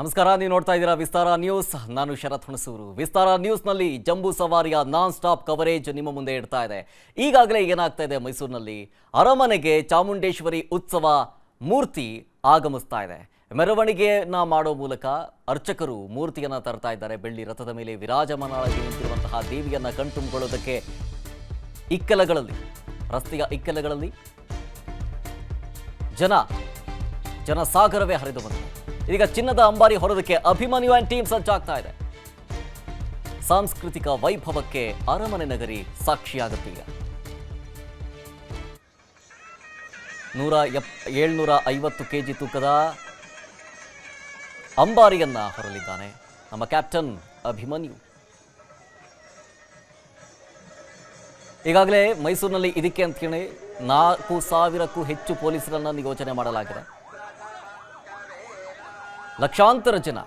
ನಮಸ್ಕಾರ ನೀವು ನೋಡ್ತಾ ಇದ್ದೀರಾ ವಿಸ್ತಾರ ನ್ಯೂಸ್ ನಾನು ಶರತ್ ಹುಣಸೂರು ವಿಸ್ತಾರ ನ್ಯೂಸ್ನಲ್ಲಿ ಜಂಬೂ ಸವಾರಿಯ ನಾನ್ ಸ್ಟಾಪ್ ಕವರೇಜ್ ನಿಮ್ಮ ಮುಂದೆ ಇಡ್ತಾ ಇದೆ ಈಗಾಗಲೇ ಏನಾಗ್ತಾ ಇದೆ ಮೈಸೂರಿನಲ್ಲಿ ಅರಮನೆಗೆ ಚಾಮುಂಡೇಶ್ವರಿ ಉತ್ಸವ ಮೂರ್ತಿ ಆಗಮಿಸ್ತಾ ಇದೆ ಮೆರವಣಿಗೆಯನ್ನ ಮಾಡೋ ಮೂಲಕ ಅರ್ಚಕರು ಮೂರ್ತಿಯನ್ನು ತರ್ತಾ ಇದ್ದಾರೆ ಬೆಳ್ಳಿ ರಥದ ಮೇಲೆ ವಿರಾಜಮಾನವಾಗಿ ನಿಂತಿರುವಂತಹ ದೇವಿಯನ್ನು ಕಣ್ತುಂಬಿಕೊಳ್ಳೋದಕ್ಕೆ ಇಕ್ಕಲಗಳಲ್ಲಿ ರಸ್ತೆಯ ಇಕ್ಕಲಗಳಲ್ಲಿ ಜನ ಜನಸಾಗರವೇ ಹರಿದು ಬಂದಿದೆ ಇದೀಗ ಚಿನ್ನದ ಅಂಬಾರಿ ಹೊರೋದಕ್ಕೆ ಅಭಿಮನ್ಯು ಆ್ಯಂಡ್ ಟೀಮ್ ಸಜ್ಜಾಗ್ತಾ ಇದೆ ಸಾಂಸ್ಕೃತಿಕ ವೈಭವಕ್ಕೆ ಅರಮನೆ ನಗರಿ ಸಾಕ್ಷಿಯಾಗುತ್ತೀಗ ನೂರ ಎಪ್ ಏಳ್ನೂರ ಐವತ್ತು ಕೆ ಜಿ ತೂಕದ ಅಂಬಾರಿಯನ್ನ ಹೊರಲಿದ್ದಾನೆ ನಮ್ಮ ಕ್ಯಾಪ್ಟನ್ ಅಭಿಮನ್ಯು ಈಗಾಗಲೇ ಮೈಸೂರಿನಲ್ಲಿ ಇದಕ್ಕೆ ಅಂತ ಕೇಳಿ ನಾಲ್ಕು ಸಾವಿರಕ್ಕೂ ಹೆಚ್ಚು ಪೊಲೀಸರನ್ನ ನಿಯೋಜನೆ ಮಾಡಲಾಗಿದೆ ಲಕ್ಷಾಂತರ ಜನ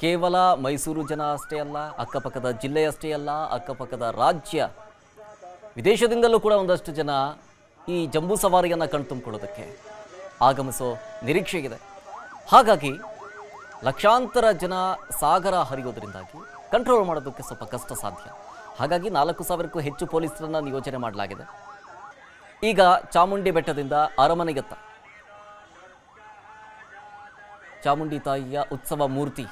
ಕೇವಲ ಮೈಸೂರು ಜನ ಅಷ್ಟೇ ಅಲ್ಲ ಅಕ್ಕಪಕ್ಕದ ಜಿಲ್ಲೆಯಷ್ಟೇ ಅಲ್ಲ ಅಕ್ಕಪಕ್ಕದ ರಾಜ್ಯ ವಿದೇಶದಿಂದಲೂ ಕೂಡ ಒಂದಷ್ಟು ಜನ ಈ ಜಂಬೂ ಸವಾರಿಯನ್ನು ಕಣ್ತುಂಬಿಕೊಳ್ಳೋದಕ್ಕೆ ಆಗಮಿಸೋ ನಿರೀಕ್ಷೆಗಿದೆ ಹಾಗಾಗಿ ಲಕ್ಷಾಂತರ ಜನ ಸಾಗರ ಹರಿಯೋದರಿಂದಾಗಿ ಕಂಟ್ರೋಲ್ ಮಾಡೋದಕ್ಕೆ ಸ್ವಲ್ಪ ಕಷ್ಟ ಸಾಧ್ಯ ಹಾಗಾಗಿ ನಾಲ್ಕು ಸಾವಿರಕ್ಕೂ ಹೆಚ್ಚು ಪೊಲೀಸರನ್ನು ನಿಯೋಜನೆ ಮಾಡಲಾಗಿದೆ ಈಗ ಚಾಮುಂಡಿ ಬೆಟ್ಟದಿಂದ ಅರಮನೆಗತ್ತ ಚಾಮುಂಡಿ ತಾಯಿಯ ಉತ್ಸವ ಮೂರ್ತಿ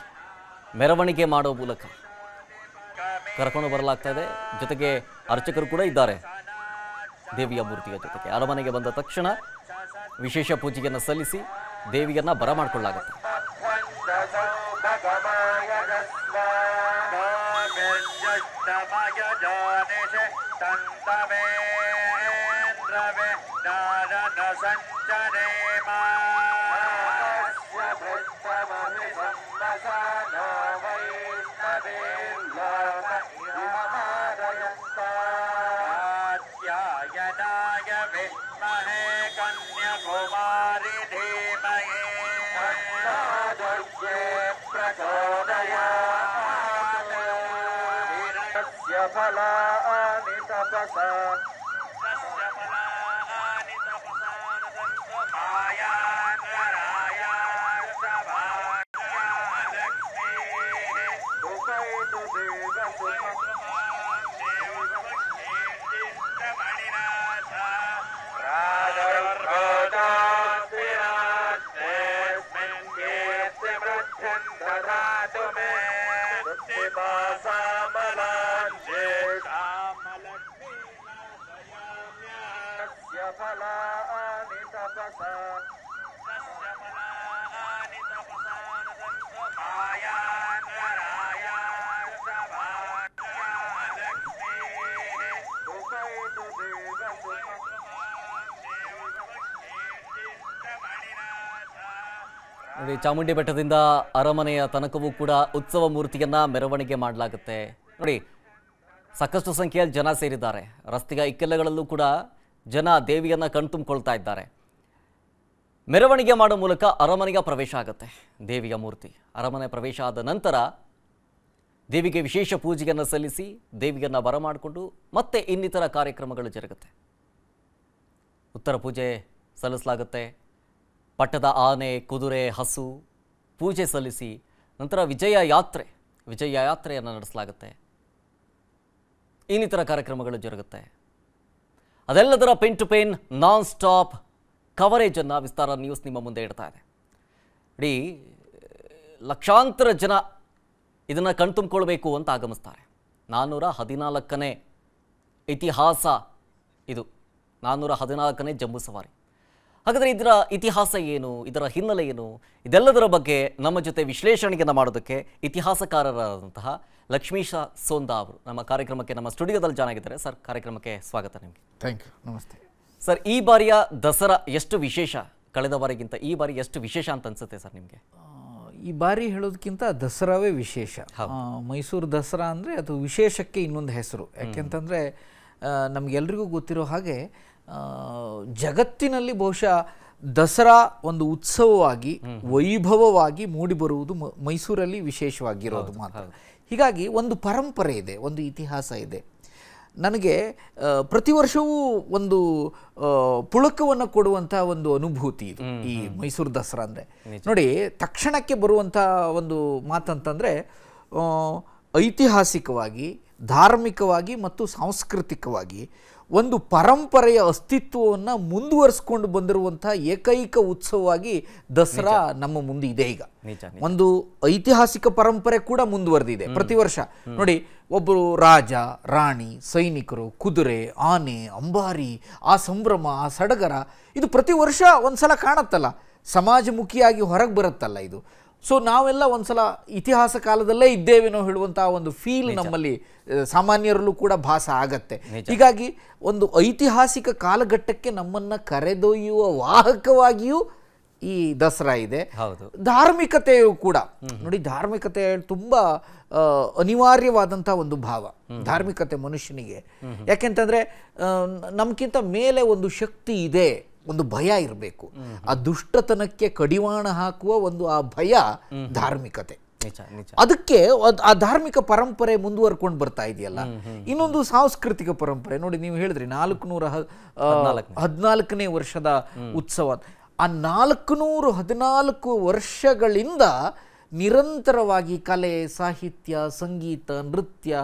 ಮೆರವಣಿಗೆ ಮಾಡೋ ಮೂಲಕ ಕರ್ಕೊಂಡು ಬರಲಾಗ್ತಾ ಇದೆ ಜೊತೆಗೆ ಅರ್ಚಕರು ಕೂಡ ಇದ್ದಾರೆ ದೇವಿಯ ಮೂರ್ತಿಯ ಜೊತೆಗೆ ಅರಮನೆಗೆ ಬಂದ ತಕ್ಷಣ ವಿಶೇಷ ಪೂಜೆಯನ್ನು ಸಲ್ಲಿಸಿ ದೇವಿಯನ್ನು ಬರಮಾಡಿಕೊಳ್ಳಲಾಗುತ್ತೆ ಸಂಚ فلا آن تبتا ಚಾಮುಂಡಿ ಬೆಟ್ಟದಿಂದ ಅರಮನೆಯ ತನಕವೂ ಕೂಡ ಉತ್ಸವ ಮೂರ್ತಿಯನ್ನ ಮೆರವಣಿಗೆ ಮಾಡಲಾಗುತ್ತೆ ನೋಡಿ ಸಾಕಷ್ಟು ಸಂಖ್ಯೆಯಲ್ಲಿ ಜನ ಸೇರಿದ್ದಾರೆ ರಸ್ತೆಯ ಇಕ್ಕೆಲ್ಲಗಳಲ್ಲೂ ಕೂಡ ಜನ ದೇವಿಯನ್ನ ಕಣ್ತುಂಬಿಕೊಳ್ತಾ ಇದ್ದಾರೆ ಮೆರವಣಿಗೆ ಮಾಡುವ ಮೂಲಕ ಅರಮನೆಗೆ ಪ್ರವೇಶ ಆಗುತ್ತೆ ದೇವಿಯ ಮೂರ್ತಿ ಅರಮನೆ ಪ್ರವೇಶ ಆದ ನಂತರ ದೇವಿಗೆ ವಿಶೇಷ ಪೂಜೆಯನ್ನು ಸಲ್ಲಿಸಿ ದೇವಿಯನ್ನು ಬರಮಾಡಿಕೊಂಡು ಮತ್ತೆ ಇನ್ನಿತರ ಕಾರ್ಯಕ್ರಮಗಳು ಜರುಗುತ್ತೆ ಉತ್ತರ ಪೂಜೆ ಸಲ್ಲಿಸಲಾಗುತ್ತೆ ಪಟ್ಟದ ಆನೆ ಕುದುರೆ ಹಸು ಪೂಜೆ ಸಲ್ಲಿಸಿ ನಂತರ ವಿಜಯ ಯಾತ್ರೆ ವಿಜಯ ಯಾತ್ರೆಯನ್ನು ನಡೆಸಲಾಗುತ್ತೆ ಇನ್ನಿತರ ಕಾರ್ಯಕ್ರಮಗಳು ಜರುಗುತ್ತೆ ಅದೆಲ್ಲದರ pen to pen non stop ಕವರೇಜನ್ನು ವಿಸ್ತಾರ ನ್ಯೂಸ್ ನಿಮ್ಮ ಮುಂದೆ ಇಡ್ತಾ ಇದೆ ಇಡೀ ಲಕ್ಷಾಂತರ ಜನ ಇದನ್ನು ಕಣ್ತುಂಬಿಕೊಳ್ಬೇಕು ಅಂತ ಆಗಮಿಸ್ತಾರೆ ನಾನ್ನೂರ ಹದಿನಾಲ್ಕನೇ ಇತಿಹಾಸ ಇದು ನಾನ್ನೂರ ಹದಿನಾಲ್ಕನೇ ಜಂಬೂ ಸವಾರಿ ಹಾಗಾದರೆ ಇದರ ಇತಿಹಾಸ ಏನು ಇದರ ಹಿನ್ನೆಲೆ ಏನು ಇದೆಲ್ಲದರ ಬಗ್ಗೆ ನಮ್ಮ ಜೊತೆ ವಿಶ್ಲೇಷಣೆಯನ್ನು ಮಾಡೋದಕ್ಕೆ ಇತಿಹಾಸಕಾರರಾದಂತಹ ಲಕ್ಷ್ಮೀಶ ಸೋಂದಾ ಅವರು ನಮ್ಮ ಕಾರ್ಯಕ್ರಮಕ್ಕೆ ನಮ್ಮ ಸ್ಟುಡಿಯೋದಲ್ಲಿ ಜಾನ್ ಆಗಿದ್ದಾರೆ ಸರ್ ಕಾರ್ಯಕ್ರಮಕ್ಕೆ ಸ್ವಾಗತ ನಿಮಗೆ ಥ್ಯಾಂಕ್ ಯು ನಮಸ್ತೆ ಸರ್ ಈ ಬಾರಿಯ ದಸರಾ ಎಷ್ಟು ವಿಶೇಷ ಕಳೆದ ಬಾರಿಗಿಂತ ಈ ಬಾರಿ ಎಷ್ಟು ವಿಶೇಷ ಅಂತ ಅನ್ಸುತ್ತೆ ಸರ್ ನಿಮಗೆ ಈ ಬಾರಿ ಹೇಳೋದಕ್ಕಿಂತ ದಸರಾವೇ ವಿಶೇಷ ಮೈಸೂರು ದಸರಾ ಅಂದರೆ ಅದು ವಿಶೇಷಕ್ಕೆ ಇನ್ನೊಂದು ಹೆಸರು ಯಾಕೆಂತಂದರೆ ನಮಗೆಲ್ರಿಗೂ ಗೊತ್ತಿರೋ ಹಾಗೆ ಜಗತ್ತಿನಲ್ಲಿ ಬಹುಶಃ ದಸರಾ ಒಂದು ಉತ್ಸವವಾಗಿ ವೈಭವವಾಗಿ ಮೂಡಿಬರುವುದು ಮೈಸೂರಲ್ಲಿ ವಿಶೇಷವಾಗಿರೋದು ಮಾತ್ರ ಹೀಗಾಗಿ ಒಂದು ಪರಂಪರೆ ಇದೆ ಒಂದು ಇತಿಹಾಸ ಇದೆ ನನಗೆ ಪ್ರತಿ ವರ್ಷವೂ ಒಂದು ಪುಳಕವನ್ನು ಕೊಡುವಂಥ ಒಂದು ಅನುಭೂತಿ ಇದು ಈ ಮೈಸೂರು ದಸರಾ ಅಂದರೆ ನೋಡಿ ತಕ್ಷಣಕ್ಕೆ ಬರುವಂಥ ಒಂದು ಮಾತಂತಂದರೆ ಐತಿಹಾಸಿಕವಾಗಿ ಧಾರ್ಮಿಕವಾಗಿ ಮತ್ತು ಸಾಂಸ್ಕೃತಿಕವಾಗಿ ಒಂದು ಪರಂಪರೆಯ ಅಸ್ತಿತ್ವವನ್ನು ಮುಂದುವರಿಸ್ಕೊಂಡು ಬಂದಿರುವಂತಹ ಏಕೈಕ ಉತ್ಸವವಾಗಿ ದಸರಾ ನಮ್ಮ ಮುಂದೆ ಇದೆ ಈಗ ಒಂದು ಐತಿಹಾಸಿಕ ಪರಂಪರೆ ಕೂಡ ಮುಂದುವರೆದಿದೆ ಪ್ರತಿ ವರ್ಷ ನೋಡಿ ಒಬ್ಬರು ರಾಜ ರಾಣಿ ಸೈನಿಕರು ಕುದುರೆ ಆನೆ ಅಂಬಾರಿ ಆ ಸಂಭ್ರಮ ಆ ಸಡಗರ ಇದು ಪ್ರತಿ ವರ್ಷ ಒಂದ್ಸಲ ಕಾಣತ್ತಲ್ಲ ಸಮಾಜಮುಖಿಯಾಗಿ ಹೊರಗೆ ಬರುತ್ತಲ್ಲ ಇದು ಸೊ ನಾವೆಲ್ಲ ಒಂದ್ಸಲ ಇತಿಹಾಸ ಕಾಲದಲ್ಲೇ ಇದ್ದೇವೆನೋ ಹೇಳುವಂತಹ ಒಂದು ಫೀಲ್ ನಮ್ಮಲ್ಲಿ ಸಾಮಾನ್ಯರಲ್ಲೂ ಕೂಡ ಭಾಸ ಆಗತ್ತೆ ಹೀಗಾಗಿ ಒಂದು ಐತಿಹಾಸಿಕ ಕಾಲಘಟ್ಟಕ್ಕೆ ನಮ್ಮನ್ನ ಕರೆದೊಯ್ಯುವ ವಾಹಕವಾಗಿಯೂ ಈ ದಸರಾ ಇದೆ ಧಾರ್ಮಿಕತೆಯು ಕೂಡ ನೋಡಿ ಧಾರ್ಮಿಕತೆ ತುಂಬಾ ಅನಿವಾರ್ಯವಾದಂತಹ ಒಂದು ಭಾವ ಧಾರ್ಮಿಕತೆ ಮನುಷ್ಯನಿಗೆ ಯಾಕೆಂತಂದ್ರೆ ನಮ್ಕಿಂತ ಮೇಲೆ ಒಂದು ಶಕ್ತಿ ಇದೆ ಒಂದು ಭಯ ಇರಬೇಕು ಆ ದುಷ್ಟತನಕ್ಕೆ ಕಡಿವಾಣ ಹಾಕುವ ಒಂದು ಆ ಭಯ ಧಾರ್ಮಿಕತೆ ಅದಕ್ಕೆ ಆ ಧಾರ್ಮಿಕ ಪರಂಪರೆ ಮುಂದುವರ್ಕೊಂಡು ಬರ್ತಾ ಇದೆಯಲ್ಲ ಇನ್ನೊಂದು ಸಾಂಸ್ಕೃತಿಕ ಪರಂಪರೆ ನೋಡಿ ನೀವು ಹೇಳಿದ್ರಿ ನಾಲ್ಕು ನೂರ ಹದಿನಾಲ್ಕನೇ ವರ್ಷದ ಉತ್ಸವ ಆ ನಾಲ್ಕು ಹದಿನಾಲ್ಕು ವರ್ಷಗಳಿಂದ ನಿರಂತರವಾಗಿ ಕಲೆ ಸಾಹಿತ್ಯ ಸಂಗೀತ ನೃತ್ಯ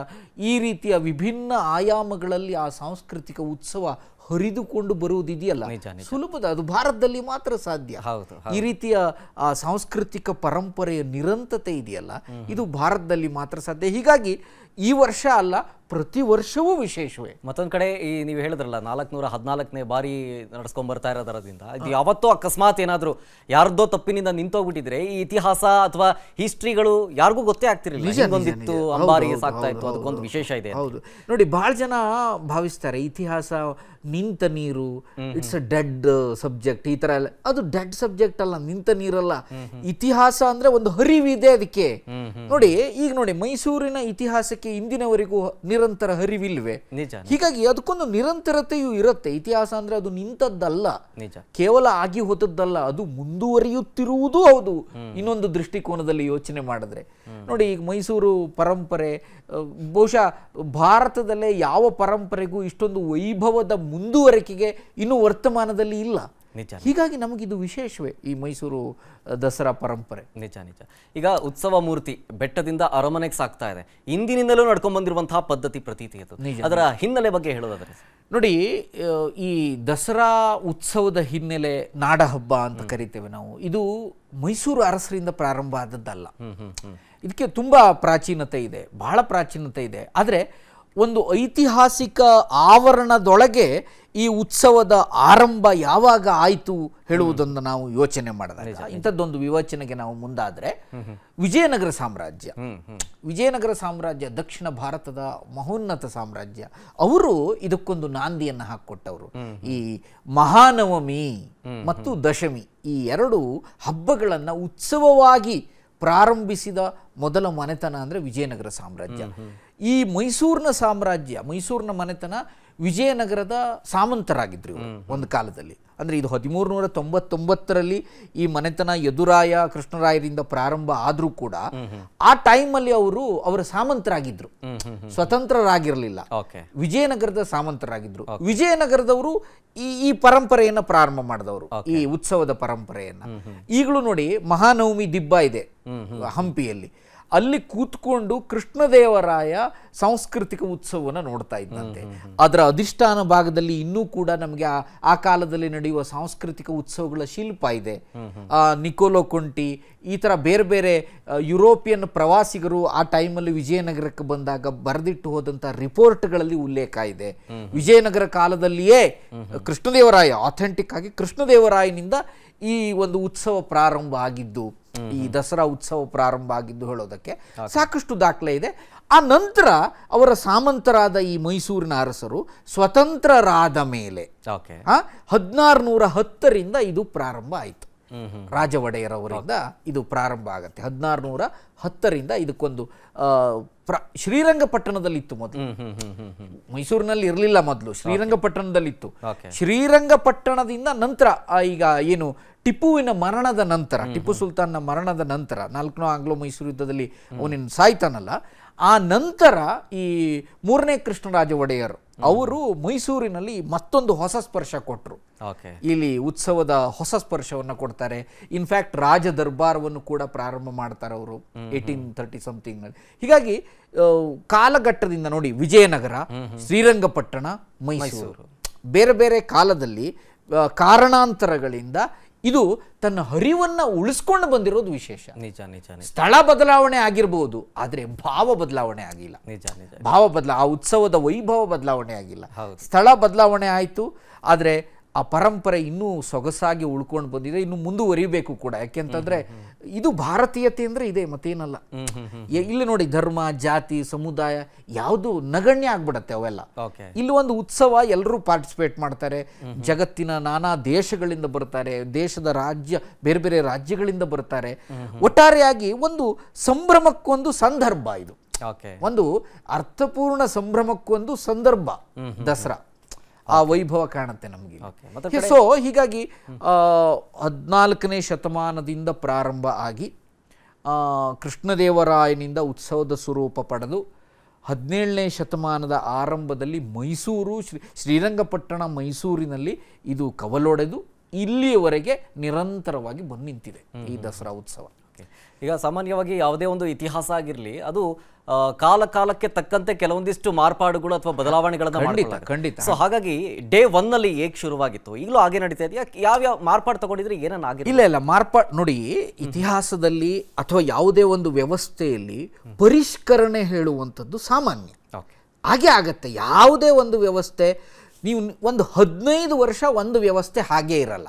ಈ ರೀತಿಯ ವಿಭಿನ್ನ ಆಯಾಮಗಳಲ್ಲಿ ಆ ಸಾಂಸ್ಕೃತಿಕ ಉತ್ಸವ ಹರಿದುಕೊಂಡು ಬರುವುದಿದೆಯಲ್ಲ ಸುಲಭದ ಅದು ಭಾರತದಲ್ಲಿ ಮಾತ್ರ ಸಾಧ್ಯ ಈ ರೀತಿಯ ಸಾಂಸ್ಕೃತಿಕ ಪರಂಪರೆಯ ನಿರಂತತೆ ಇದೆಯಲ್ಲ ಇದು ಭಾರತದಲ್ಲಿ ಮಾತ್ರ ಸಾಧ್ಯ ಹೀಗಾಗಿ ಈ ವರ್ಷ ಅಲ್ಲ ಪ್ರತಿ ವರ್ಷವೂ ವಿಶೇಷವೇ ಮತ್ತೊಂದು ಕಡೆ ಈ ನೀವು ಹೇಳಿದ್ರಲ್ಲ ನಾಲ್ಕನೂರ ಹದಿನಾಲ್ಕನೇ ಬಾರಿ ನಡೆಸ್ಕೊಂಡ್ ಬರ್ತಾ ಇರೋದರ ಇದು ಯಾವತ್ತೋ ಅಕಸ್ಮಾತ್ ಏನಾದರೂ ಯಾರ್ದೋ ತಪ್ಪಿನಿಂದ ನಿಂತೋಗ್ಬಿಟ್ಟಿದ್ರೆ ಈ ಇತಿಹಾಸ ಅಥವಾ ಹಿಸ್ಟ್ರಿಗಳು ಯಾರಿಗೂ ಗೊತ್ತೇ ಆಗ್ತಿರಲಿಲ್ಲ ಹಿಂಗೊಂದಿತ್ತು ಅಂಬಾರಿಗೆ ಸಾಕ್ತಾ ಇತ್ತು ಅದಕ್ಕೊಂದು ವಿಶೇಷ ಇದೆ ಹೌದು ನೋಡಿ ಬಹಳ ಜನ ಭಾವಿಸ್ತಾರೆ ಇತಿಹಾಸ ನಿಂತ ನೀರು ಇಟ್ಸ್ ಅ ಡೆಡ್ ಸಬ್ಜೆಕ್ಟ್ ಈ ತರ ಎಲ್ಲ ಅದು ಡೆಡ್ ಸಬ್ಜೆಕ್ಟ್ ಅಲ್ಲ ನಿಂತ ನೀರಲ್ಲ ಇತಿಹಾಸ ಅಂದ್ರೆ ಒಂದು ಹರಿವಿದೆ ಅದಕ್ಕೆ ನೋಡಿ ಈಗ ನೋಡಿ ಮೈಸೂರಿನ ಇತಿಹಾಸಕ್ಕೆ ಅದಕ್ಕೆ ಇಂದಿನವರೆಗೂ ನಿರಂತರ ಹರಿವಿಲ್ವೇ ನಿಜ ಹೀಗಾಗಿ ಅದಕ್ಕೊಂದು ನಿರಂತರತೆಯು ಇರುತ್ತೆ ಇತಿಹಾಸ ಅಂದ್ರೆ ಅದು ನಿಂತದ್ದಲ್ಲ ನಿಜ ಕೇವಲ ಆಗಿ ಹೋದದ್ದಲ್ಲ ಅದು ಮುಂದುವರಿಯುತ್ತಿರುವುದು ಹೌದು ಇನ್ನೊಂದು ದೃಷ್ಟಿಕೋನದಲ್ಲಿ ಯೋಚನೆ ಮಾಡಿದ್ರೆ ನೋಡಿ ಈಗ ಮೈಸೂರು ಪರಂಪರೆ ಬಹುಶಃ ಭಾರತದಲ್ಲೇ ಯಾವ ಪರಂಪರೆಗೂ ಇಷ್ಟೊಂದು ವೈಭವದ ಮುಂದುವರಿಕೆಗೆ ಇನ್ನು ವರ್ತಮಾನದಲ್ಲಿ ಇಲ್ಲ ನಿಜ ಹೀಗಾಗಿ ಇದು ವಿಶೇಷವೇ ಈ ಮೈಸೂರು ದಸರಾ ಪರಂಪರೆ ನಿಜ ನಿಜ ಈಗ ಉತ್ಸವ ಮೂರ್ತಿ ಬೆಟ್ಟದಿಂದ ಅರಮನೆಗೆ ಸಾಕ್ತಾ ಇದೆ ಇಂದಿನಿಂದಲೂ ನಡ್ಕೊಂಡ್ ಬಂದಿರುವಂತಹ ಪದ್ಧತಿ ಪ್ರತೀತಿ ಅದು ಅದರ ಹಿನ್ನೆಲೆ ಬಗ್ಗೆ ಹೇಳೋದಾದ್ರೆ ನೋಡಿ ಈ ದಸರಾ ಉತ್ಸವದ ಹಿನ್ನೆಲೆ ನಾಡಹಬ್ಬ ಅಂತ ಕರಿತೇವೆ ನಾವು ಇದು ಮೈಸೂರು ಅರಸರಿಂದ ಪ್ರಾರಂಭ ಆದದ್ದಲ್ಲ ಇದಕ್ಕೆ ತುಂಬಾ ಪ್ರಾಚೀನತೆ ಇದೆ ಬಹಳ ಪ್ರಾಚೀನತೆ ಇದೆ ಆದರೆ ಒಂದು ಐತಿಹಾಸಿಕ ಆವರಣದೊಳಗೆ ಈ ಉತ್ಸವದ ಆರಂಭ ಯಾವಾಗ ಆಯಿತು ಹೇಳುವುದನ್ನು ನಾವು ಯೋಚನೆ ಮಾಡಿದ್ರೆ ಇಂಥದ್ದೊಂದು ವಿವೇಚನೆಗೆ ನಾವು ಮುಂದಾದರೆ ವಿಜಯನಗರ ಸಾಮ್ರಾಜ್ಯ ವಿಜಯನಗರ ಸಾಮ್ರಾಜ್ಯ ದಕ್ಷಿಣ ಭಾರತದ ಮಹೋನ್ನತ ಸಾಮ್ರಾಜ್ಯ ಅವರು ಇದಕ್ಕೊಂದು ನಾಂದಿಯನ್ನು ಹಾಕಿಕೊಟ್ಟವರು ಈ ಮಹಾನವಮಿ ಮತ್ತು ದಶಮಿ ಈ ಎರಡು ಹಬ್ಬಗಳನ್ನು ಉತ್ಸವವಾಗಿ ಪ್ರಾರಂಭಿಸಿದ ಮೊದಲ ಮನೆತನ ಅಂದರೆ ವಿಜಯನಗರ ಸಾಮ್ರಾಜ್ಯ ಈ ಮೈಸೂರಿನ ಸಾಮ್ರಾಜ್ಯ ಮೈಸೂರಿನ ಮನೆತನ ವಿಜಯನಗರದ ಸಾಮಂತರಾಗಿದ್ರು ಒಂದು ಕಾಲದಲ್ಲಿ ಅಂದರೆ ಇದು ಹದಿಮೂರು ನೂರ ತೊಂಬತ್ತೊಂಬತ್ತರಲ್ಲಿ ಈ ಮನೆತನ ಯದುರಾಯ ಕೃಷ್ಣರಾಯರಿಂದ ಪ್ರಾರಂಭ ಆದರೂ ಕೂಡ ಆ ಟೈಮಲ್ಲಿ ಅವರು ಅವರ ಸಾಮಂತರಾಗಿದ್ರು ಸ್ವತಂತ್ರರಾಗಿರಲಿಲ್ಲ ವಿಜಯನಗರದ ಸಾಮಂತರಾಗಿದ್ರು ವಿಜಯನಗರದವರು ಈ ಈ ಪರಂಪರೆಯನ್ನು ಪ್ರಾರಂಭ ಮಾಡಿದವರು ಈ ಉತ್ಸವದ ಪರಂಪರೆಯನ್ನು ಈಗಲೂ ನೋಡಿ ಮಹಾನವಮಿ ದಿಬ್ಬ ಇದೆ ಹಂಪಿಯಲ್ಲಿ ಅಲ್ಲಿ ಕೂತ್ಕೊಂಡು ಕೃಷ್ಣದೇವರಾಯ ಸಾಂಸ್ಕೃತಿಕ ಉತ್ಸವವನ್ನು ನೋಡ್ತಾ ಇದ್ದಂತೆ ಅದರ ಅಧಿಷ್ಠಾನ ಭಾಗದಲ್ಲಿ ಇನ್ನೂ ಕೂಡ ನಮಗೆ ಆ ಕಾಲದಲ್ಲಿ ನಡೆಯುವ ಸಾಂಸ್ಕೃತಿಕ ಉತ್ಸವಗಳ ಶಿಲ್ಪ ಇದೆ ನಿಕೋಲೋ ಕೊಂಟಿ ಈ ಥರ ಬೇರೆ ಬೇರೆ ಯುರೋಪಿಯನ್ ಪ್ರವಾಸಿಗರು ಆ ಟೈಮಲ್ಲಿ ವಿಜಯನಗರಕ್ಕೆ ಬಂದಾಗ ಬರೆದಿಟ್ಟು ಹೋದಂಥ ರಿಪೋರ್ಟ್ಗಳಲ್ಲಿ ಉಲ್ಲೇಖ ಇದೆ ವಿಜಯನಗರ ಕಾಲದಲ್ಲಿಯೇ ಕೃಷ್ಣದೇವರಾಯ ಅಥೆಂಟಿಕ್ ಆಗಿ ಕೃಷ್ಣದೇವರಾಯನಿಂದ ಈ ಒಂದು ಉತ್ಸವ ಪ್ರಾರಂಭ ಆಗಿದ್ದು ಈ ದಸರಾ ಉತ್ಸವ ಪ್ರಾರಂಭ ಆಗಿದ್ದು ಹೇಳೋದಕ್ಕೆ ಸಾಕಷ್ಟು ದಾಖಲೆ ಇದೆ ಆ ನಂತರ ಅವರ ಸಾಮಂತರಾದ ಈ ಮೈಸೂರಿನ ಅರಸರು ಸ್ವತಂತ್ರರಾದ ಮೇಲೆ ಹದಿನಾರು ನೂರ ಹತ್ತರಿಂದ ಇದು ಪ್ರಾರಂಭ ಆಯಿತು ರಾಜ ಒಡೆಯರವರಿಂದ ಇದು ಪ್ರಾರಂಭ ಆಗುತ್ತೆ ಹದಿನಾರು ಹತ್ತರಿಂದ ಇದಕ್ಕೊಂದು ಪ್ರ ಶ್ರೀರಂಗಪಟ್ಟಣದಲ್ಲಿತ್ತು ಮೊದಲು ಮೈಸೂರಿನಲ್ಲಿ ಇರಲಿಲ್ಲ ಮೊದಲು ಶ್ರೀರಂಗಪಟ್ಟಣದಲ್ಲಿತ್ತು ಶ್ರೀರಂಗಪಟ್ಟಣದಿಂದ ನಂತರ ಈಗ ಏನು ಟಿಪ್ಪುವಿನ ಮರಣದ ನಂತರ ಟಿಪ್ಪು ಸುಲ್ತಾನ್ನ ಮರಣದ ನಂತರ ನಾಲ್ಕನೋ ಆಂಗ್ಲೋ ಮೈಸೂರು ಯುದ್ಧದಲ್ಲಿ ಅವನಿನ್ ಸಾಯ್ತಾನಲ್ಲ ಆ ನಂತರ ಈ ಮೂರನೇ ಕೃಷ್ಣರಾಜ ಒಡೆಯರ್ ಅವರು ಮೈಸೂರಿನಲ್ಲಿ ಮತ್ತೊಂದು ಹೊಸ ಸ್ಪರ್ಶ ಕೊಟ್ಟರು ಇಲ್ಲಿ ಉತ್ಸವದ ಹೊಸ ಸ್ಪರ್ಶವನ್ನು ಕೊಡ್ತಾರೆ ಇನ್ಫ್ಯಾಕ್ಟ್ ರಾಜ ದರ್ಬಾರವನ್ನು ಕೂಡ ಪ್ರಾರಂಭ ಮಾಡ್ತಾರೆ ಅವರು ಏಯ್ಟೀನ್ ತರ್ಟಿ ಸಮಥಿಂಗ್ ಹೀಗಾಗಿ ಕಾಲಘಟ್ಟದಿಂದ ನೋಡಿ ವಿಜಯನಗರ ಶ್ರೀರಂಗಪಟ್ಟಣ ಮೈಸೂರು ಬೇರೆ ಬೇರೆ ಕಾಲದಲ್ಲಿ ಕಾರಣಾಂತರಗಳಿಂದ ಇದು ತನ್ನ ಹರಿವನ್ನ ಉಳಿಸ್ಕೊಂಡು ಬಂದಿರೋದು ವಿಶೇಷ ನಿಜ ನಿಜ ಸ್ಥಳ ಬದಲಾವಣೆ ಆಗಿರಬಹುದು ಆದರೆ ಭಾವ ಬದಲಾವಣೆ ಆಗಿಲ್ಲ ನಿಜ ನಿಜ ಭಾವ ಬದಲ ಆ ಉತ್ಸವದ ವೈಭವ ಬದಲಾವಣೆ ಆಗಿಲ್ಲ ಸ್ಥಳ ಬದಲಾವಣೆ ಆಯಿತು ಆದರೆ ಆ ಪರಂಪರೆ ಇನ್ನೂ ಸೊಗಸಾಗಿ ಉಳ್ಕೊಂಡು ಬಂದಿದೆ ಇನ್ನು ಮುಂದುವರಿಬೇಕು ಕೂಡ ಯಾಕೆಂತಂದ್ರೆ ಇದು ಭಾರತೀಯತೆ ಅಂದ್ರೆ ಇದೆ ಮತ್ತೇನಲ್ಲ ಇಲ್ಲಿ ನೋಡಿ ಧರ್ಮ ಜಾತಿ ಸಮುದಾಯ ಯಾವುದು ನಗಣ್ಯ ಆಗ್ಬಿಡತ್ತೆ ಅವೆಲ್ಲ ಇಲ್ಲಿ ಒಂದು ಉತ್ಸವ ಎಲ್ಲರೂ ಪಾರ್ಟಿಸಿಪೇಟ್ ಮಾಡ್ತಾರೆ ಜಗತ್ತಿನ ನಾನಾ ದೇಶಗಳಿಂದ ಬರ್ತಾರೆ ದೇಶದ ರಾಜ್ಯ ಬೇರೆ ಬೇರೆ ರಾಜ್ಯಗಳಿಂದ ಬರ್ತಾರೆ ಒಟ್ಟಾರೆಯಾಗಿ ಒಂದು ಸಂಭ್ರಮಕ್ಕೊಂದು ಸಂದರ್ಭ ಇದು ಒಂದು ಅರ್ಥಪೂರ್ಣ ಸಂಭ್ರಮಕ್ಕೊಂದು ಸಂದರ್ಭ ದಸರಾ ಆ ವೈಭವ ಕಾಣುತ್ತೆ ನಮಗೆ ಸೊ ಹೀಗಾಗಿ ಹದಿನಾಲ್ಕನೇ ಶತಮಾನದಿಂದ ಪ್ರಾರಂಭ ಆಗಿ ಕೃಷ್ಣದೇವರಾಯನಿಂದ ಉತ್ಸವದ ಸ್ವರೂಪ ಪಡೆದು ಹದಿನೇಳನೇ ಶತಮಾನದ ಆರಂಭದಲ್ಲಿ ಮೈಸೂರು ಶ್ರೀ ಶ್ರೀರಂಗಪಟ್ಟಣ ಮೈಸೂರಿನಲ್ಲಿ ಇದು ಕವಲೊಡೆದು ಇಲ್ಲಿಯವರೆಗೆ ನಿರಂತರವಾಗಿ ಬಂದು ನಿಂತಿದೆ ಈ ದಸರಾ ಉತ್ಸವ ಈಗ ಸಾಮಾನ್ಯವಾಗಿ ಯಾವುದೇ ಒಂದು ಇತಿಹಾಸ ಆಗಿರಲಿ ಅದು ಕಾಲ ಕಾಲಕ್ಕೆ ತಕ್ಕಂತೆ ಕೆಲವೊಂದಿಷ್ಟು ಮಾರ್ಪಾಡುಗಳು ಅಥವಾ ಬದಲಾವಣೆಗಳನ್ನು ಖಂಡಿತ ಖಂಡಿತ ಸೊ ಹಾಗಾಗಿ ಡೇ ಒನ್ನಲ್ಲಿ ಅಲ್ಲಿ ಹೇಗೆ ಶುರುವಾಗಿತ್ತು ಈಗಲೂ ಹಾಗೆ ನಡೀತಾ ಇದೆ ಯಾಕೆ ಯಾವ್ಯಾವ ಮಾರ್ಪಾಡು ತಗೊಂಡಿದ್ರೆ ಏನನ್ನ ಆಗಿದೆ ಇಲ್ಲ ಇಲ್ಲ ಮಾರ್ಪಾಡು ನೋಡಿ ಇತಿಹಾಸದಲ್ಲಿ ಅಥವಾ ಯಾವುದೇ ಒಂದು ವ್ಯವಸ್ಥೆಯಲ್ಲಿ ಪರಿಷ್ಕರಣೆ ಹೇಳುವಂಥದ್ದು ಸಾಮಾನ್ಯ ಹಾಗೆ ಆಗತ್ತೆ ಯಾವುದೇ ಒಂದು ವ್ಯವಸ್ಥೆ ನೀವು ಒಂದು ಹದಿನೈದು ವರ್ಷ ಒಂದು ವ್ಯವಸ್ಥೆ ಹಾಗೇ ಇರಲ್ಲ